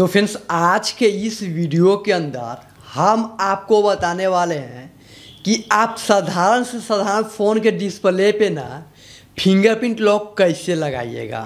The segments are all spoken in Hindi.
तो फ्रेंड्स आज के इस वीडियो के अंदर हम आपको बताने वाले हैं कि आप साधारण से साधारण फ़ोन के डिस्प्ले पे ना फिंगरप्रिंट लॉक कैसे लगाइएगा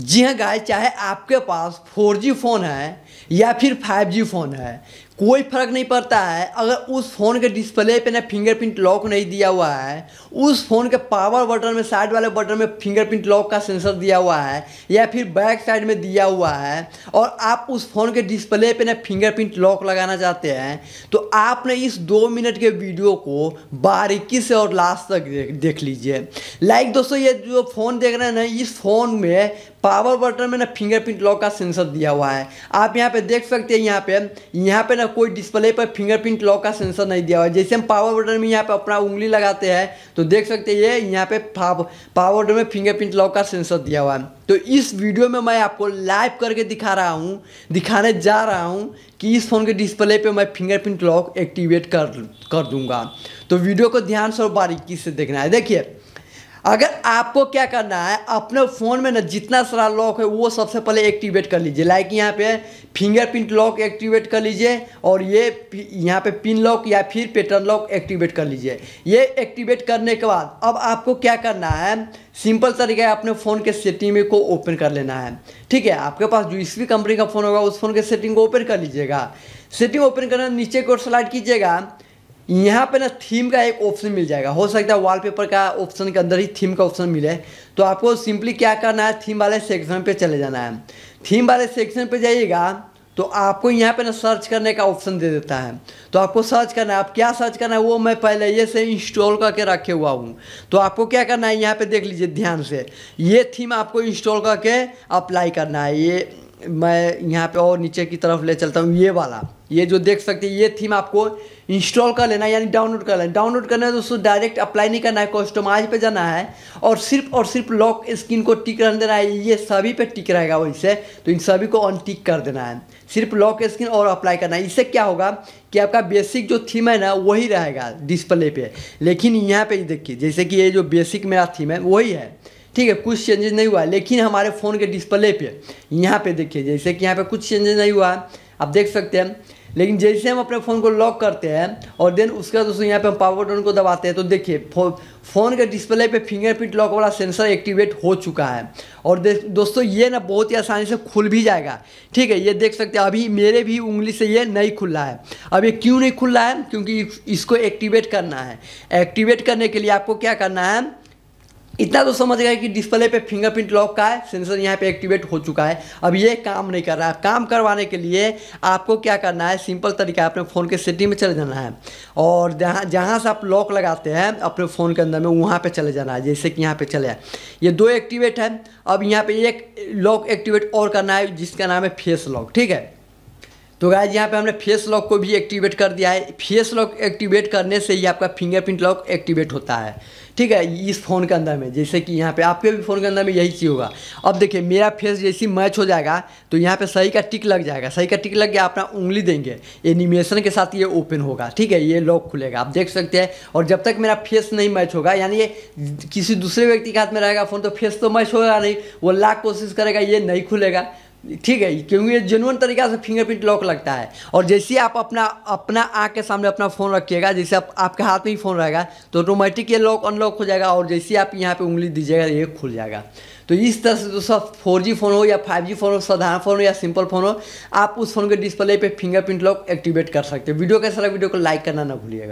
जी हाँ गाय चाहे आपके पास 4G फ़ोन है या फिर 5G फ़ोन है कोई फ़र्क नहीं पड़ता है अगर उस फ़ोन के डिस्प्ले पे ना फिंगरप्रिंट लॉक नहीं दिया हुआ है उस फ़ोन के पावर बटन में साइड वाले बटन में फिंगरप्रिंट लॉक का सेंसर दिया हुआ है या फिर बैक साइड में दिया हुआ है और आप उस फ़ोन के डिस्प्ले पे ना फिंगरप्रिंट लॉक लगाना चाहते हैं तो आपने इस दो मिनट के वीडियो को बारीकी से और लास्ट तक देख लीजिए लाइक दोस्तों ये जो फ़ोन देख रहे हैं ना इस फ़ोन में पावर बटन में ना फिंगरप्रिंट लॉक का सेंसर दिया हुआ है आप यहाँ यहाँ पे देख सकते हैं यहाँ पे यहाँ पे ना कोई डिस्प्ले पर फिंगरप्रिंट लॉक का सेंसर नहीं दिया हुआ है जैसे हम पावर बटन में यहाँ पे अपना उंगली लगाते हैं तो देख सकते हैं ये यहाँ पे पावर बटन में फिंगरप्रिंट लॉक का सेंसर दिया हुआ है तो इस वीडियो में मैं आपको लाइव करके दिखा रहा हूँ दिखाने जा रहा हूँ कि इस फ़ोन के डिस्प्ले पर मैं फिंगरप्रिंट लॉक एक्टिवेट कर कर दूंगा तो वीडियो को ध्यान से और बारीकी से देखना है देखिए अगर आपको क्या करना है अपने फ़ोन में ना जितना सारा लॉक है वो सबसे पहले एक्टिवेट कर लीजिए लाइक यहाँ पे फिंगरप्रिंट लॉक एक्टिवेट कर लीजिए और ये यहाँ पे पिन लॉक या फिर पेटर्न लॉक एक्टिवेट कर लीजिए ये एक्टिवेट करने के बाद अब आपको क्या करना है सिंपल तरीका है अपने फ़ोन के सेटिंग में को ओपन कर लेना है ठीक है आपके पास जो भी कंपनी का फ़ोन होगा उस फ़ोन के सेटिंग को ओपन कर लीजिएगा सेटिंग ओपन करना नीचे को स्लाइड कीजिएगा यहाँ पे ना थीम का एक ऑप्शन मिल जाएगा हो सकता है वॉलपेपर का ऑप्शन के अंदर ही थीम का ऑप्शन मिले तो आपको सिंपली क्या करना है थीम वाले सेक्शन पे चले जाना है थीम वाले सेक्शन पे जाइएगा तो आपको यहाँ पे ना सर्च करने का ऑप्शन दे देता है तो आपको सर्च करना है आप क्या सर्च करना है वो मैं पहले ये से इंस्टॉल करके रखे हुआ हूँ तो आपको क्या करना है यहाँ पे देख लीजिए ध्यान से ये थीम आपको इंस्टॉल करके अप्लाई करना है ये मैं यहाँ पे और नीचे की तरफ ले चलता हूँ ये वाला ये जो देख सकते हैं ये थीम आपको इंस्टॉल कर लेना यानी डाउनलोड कर लेना डाउनलोड करना है तो उसको डायरेक्ट अप्लाई नहीं करना है कस्टमाइज पे जाना है और सिर्फ और सिर्फ लॉक स्क्रीन को टिक रहने देना है ये सभी पे टिक रहेगा वैसे तो इन सभी को टिक कर देना है सिर्फ लॉक स्क्रीन और अप्लाई करना है इससे क्या होगा कि आपका बेसिक जो थीम है ना वही रहेगा डिस्प्ले पे लेकिन यहाँ पर देखिए जैसे कि ये जो बेसिक मेरा थीम है वही है ठीक है कुछ चेंजेस नहीं हुआ लेकिन हमारे फ़ोन के डिस्प्ले पे यहाँ पे देखिए जैसे कि यहाँ पे कुछ चेंजेस नहीं हुआ आप देख सकते हैं लेकिन जैसे हम अपने फ़ोन को लॉक करते हैं और देन उसके बाद दोस्तों यहाँ पे हम पावर बटन को दबाते हैं तो देखिए फो, फ़ोन के डिस्प्ले पे फिंगरप्रिंट लॉक वाला सेंसर एक्टिवेट हो चुका है और दोस्तों ये ना बहुत ही आसानी से खुल भी जाएगा ठीक है ये देख सकते हैं अभी मेरे भी उंगली से ये नहीं खुल रहा है अब ये क्यों नहीं खुल रहा है क्योंकि इसको एक्टिवेट करना है एक्टिवेट करने के लिए आपको क्या करना है इतना तो समझ गए कि डिस्प्ले पे फिंगरप्रिंट लॉक का है सेंसर यहाँ पे एक्टिवेट हो चुका है अब ये काम नहीं कर रहा है काम करवाने के लिए आपको क्या करना है सिंपल तरीका अपने फ़ोन के सेटिंग में चले जाना है और जहाँ जहाँ से आप लॉक लगाते हैं अपने फ़ोन के अंदर में वहाँ पे चले जाना है जैसे कि यहाँ पे चले ये दो एक्टिवेट है अब यहाँ पर एक लॉक एक्टिवेट और करना है जिसका नाम है फेस लॉक ठीक है तो गाइज यहाँ पे हमने फेस लॉक को भी एक्टिवेट कर दिया है फेस लॉक एक्टिवेट करने से ही आपका फिंगरप्रिंट लॉक एक्टिवेट होता है ठीक है इस फ़ोन के अंदर में जैसे कि यहाँ पे आपके भी फ़ोन के अंदर में यही चीज़ होगा अब देखिए मेरा फेस जैसे मैच हो जाएगा तो यहाँ पे सही का टिक लग जाएगा सही का टिक लग गया अपना उंगली देंगे एनिमेशन के साथ ये ओपन होगा ठीक है ये लॉक खुलेगा आप देख सकते हैं और जब तक मेरा फेस नहीं मैच होगा यानी ये किसी दूसरे व्यक्ति के हाथ में रहेगा फ़ोन तो फेस तो मैच होगा नहीं वो लाख कोशिश करेगा ये नहीं खुलेगा ठीक है क्योंकि ये जेनुअन तरीका से फिंगरप्रिंट लॉक लगता है और जैसे आप अपना अपना आँख के सामने अपना फ़ोन रखिएगा जैसे आप, आपके हाथ में ही फ़ोन रहेगा तो ऑटोमेटिक ये लॉक अनलॉक हो जाएगा और जैसे आप यहाँ पे उंगली दीजिएगा ये खुल जाएगा तो इस तरह से जो सब फोर फ़ोन हो या फाइव फ़ोन हो साधारण फ़ोन हो या सिंपल फ़ोन हो आप उस फ़ोन के डिस्प्ले पर फिंगरप्रिंट लॉक एक्टिवेट कर सकते हैं वीडियो कैसा लगा वीडियो को लाइक करना ना भूलिएगा